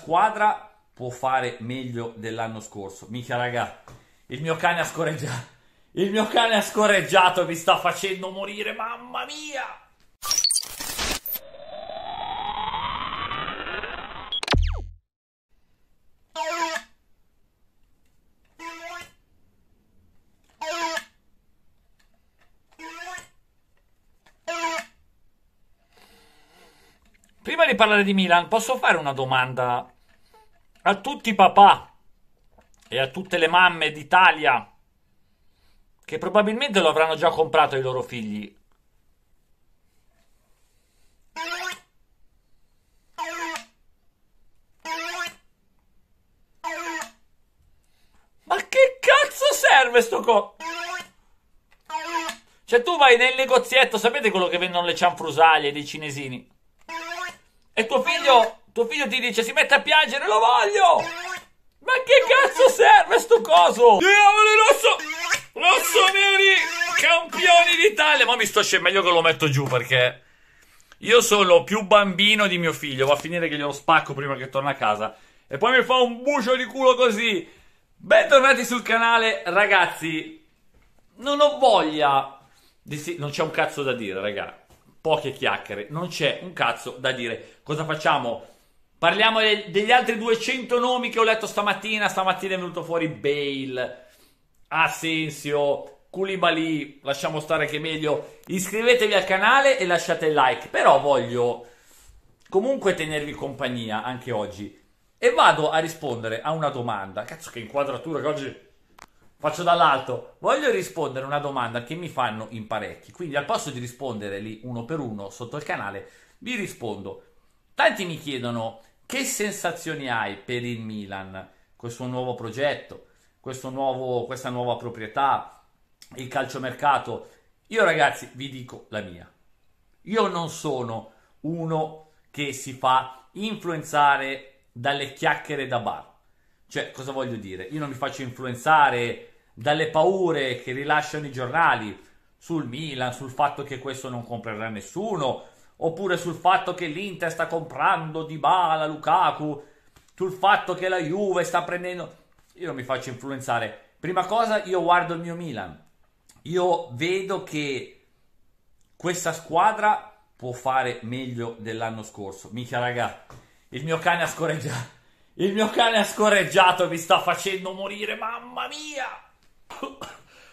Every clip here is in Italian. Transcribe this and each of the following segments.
squadra può fare meglio dell'anno scorso. Mica raga, il mio cane ha scorreggiato. Il mio cane ha scorreggiato, e mi sta facendo morire, mamma mia! Prima di parlare di Milan, posso fare una domanda a tutti i papà e a tutte le mamme d'Italia che probabilmente lo avranno già comprato ai loro figli. Ma che cazzo serve sto co... Cioè tu vai nel negozietto, sapete quello che vendono le cianfrusaglie dei cinesini? E tuo figlio, tuo figlio ti dice si mette a piangere, lo voglio! Ma che cazzo serve sto coso? Diavolo rosso! Rossoneri! Campioni d'Italia! Ma mi sto scendendo, meglio che lo metto giù perché... Io sono più bambino di mio figlio, va a finire che glielo spacco prima che torna a casa. E poi mi fa un bucio di culo così. Bentornati sul canale, ragazzi. Non ho voglia di... Non c'è un cazzo da dire, ragazzi poche chiacchiere, non c'è un cazzo da dire. Cosa facciamo? Parliamo degli altri 200 nomi che ho letto stamattina. Stamattina è venuto fuori Bale, Asensio, Koulibaly, lasciamo stare che meglio. Iscrivetevi al canale e lasciate il like, però voglio comunque tenervi compagnia anche oggi. E vado a rispondere a una domanda. Cazzo che inquadratura che oggi Faccio dall'alto, voglio rispondere a una domanda che mi fanno in parecchi, quindi al posto di rispondere lì uno per uno sotto il canale, vi rispondo. Tanti mi chiedono che sensazioni hai per il Milan, questo nuovo progetto, questo nuovo, questa nuova proprietà, il calciomercato. Io ragazzi vi dico la mia. Io non sono uno che si fa influenzare dalle chiacchiere da bar. Cioè, cosa voglio dire? Io non mi faccio influenzare dalle paure che rilasciano i giornali sul Milan, sul fatto che questo non comprerà nessuno, oppure sul fatto che l'Inter sta comprando Dybala, Lukaku, sul fatto che la Juve sta prendendo... Io non mi faccio influenzare. Prima cosa, io guardo il mio Milan. Io vedo che questa squadra può fare meglio dell'anno scorso. Mica raga, il mio cane ha scorreggiato. Il mio cane ha scorreggiato, e mi sta facendo morire, mamma mia!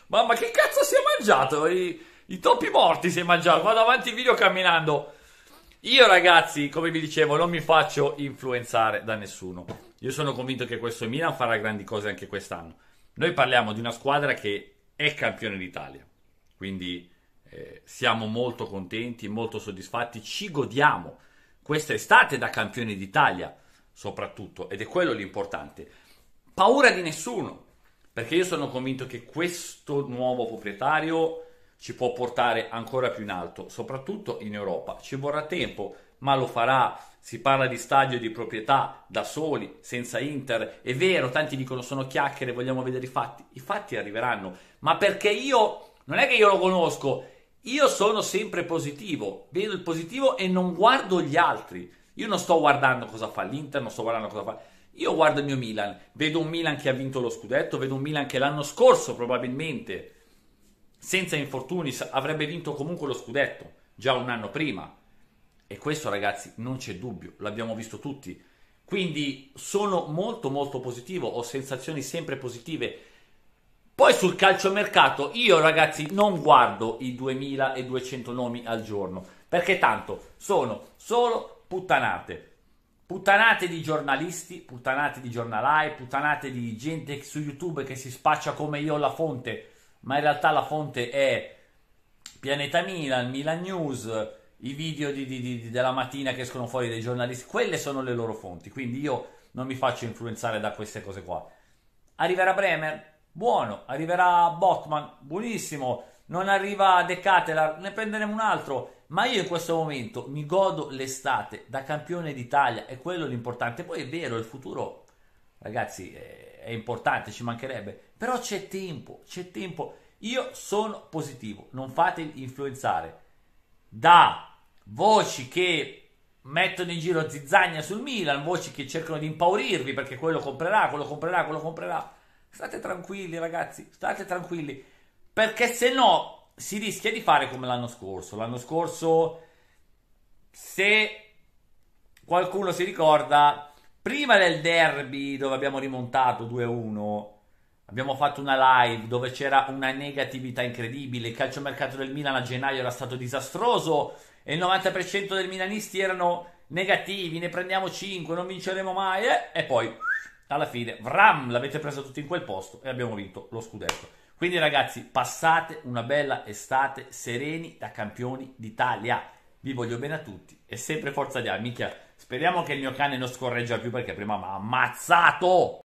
mamma, che cazzo si è mangiato? I, i topi morti si è mangiato. Vado avanti il video camminando. Io ragazzi, come vi dicevo, non mi faccio influenzare da nessuno. Io sono convinto che questo Milan farà grandi cose anche quest'anno. Noi parliamo di una squadra che è campione d'Italia. Quindi eh, siamo molto contenti, molto soddisfatti, ci godiamo questa estate da campione d'Italia soprattutto, ed è quello l'importante. Paura di nessuno, perché io sono convinto che questo nuovo proprietario ci può portare ancora più in alto, soprattutto in Europa. Ci vorrà tempo, ma lo farà. Si parla di stadio di proprietà da soli, senza Inter. È vero, tanti dicono sono chiacchiere, vogliamo vedere i fatti. I fatti arriveranno, ma perché io non è che io lo conosco, io sono sempre positivo, vedo il positivo e non guardo gli altri. Io non sto guardando cosa fa l'Inter, non sto guardando cosa fa... Io guardo il mio Milan, vedo un Milan che ha vinto lo scudetto, vedo un Milan che l'anno scorso probabilmente, senza infortuni, avrebbe vinto comunque lo scudetto, già un anno prima. E questo ragazzi non c'è dubbio, l'abbiamo visto tutti. Quindi sono molto molto positivo, ho sensazioni sempre positive. Poi sul calciomercato io ragazzi non guardo i 2200 nomi al giorno, perché tanto sono solo puttanate. Puttanate di giornalisti, puttanate di giornalai, puttanate di gente su YouTube che si spaccia come io la fonte, ma in realtà la fonte è Pianeta Milan, Milan News, i video di, di, di, della mattina che escono fuori dai giornalisti, quelle sono le loro fonti, quindi io non mi faccio influenzare da queste cose qua. Arriverà Bremer? Buono. Arriverà Botman? Buonissimo non arriva a ne prenderemo un altro. Ma io in questo momento mi godo l'estate da campione d'Italia, è quello l'importante. Poi è vero, il futuro, ragazzi, è importante, ci mancherebbe. Però c'è tempo, c'è tempo. Io sono positivo, non fatevi influenzare da voci che mettono in giro zizzagna sul Milan, voci che cercano di impaurirvi perché quello comprerà, quello comprerà, quello comprerà. State tranquilli, ragazzi, state tranquilli perché se no si rischia di fare come l'anno scorso. L'anno scorso, se qualcuno si ricorda, prima del derby dove abbiamo rimontato 2-1, abbiamo fatto una live dove c'era una negatività incredibile. Il calciomercato del Milan a gennaio era stato disastroso e il 90% dei milanisti erano negativi, ne prendiamo 5, non vinceremo mai. Eh? E poi, alla fine, vram, l'avete preso tutti in quel posto e abbiamo vinto lo scudetto. Quindi ragazzi, passate una bella estate sereni da campioni d'Italia. Vi voglio bene a tutti e sempre forza di Micchia, speriamo che il mio cane non scorreggia più perché prima mi ha ammazzato!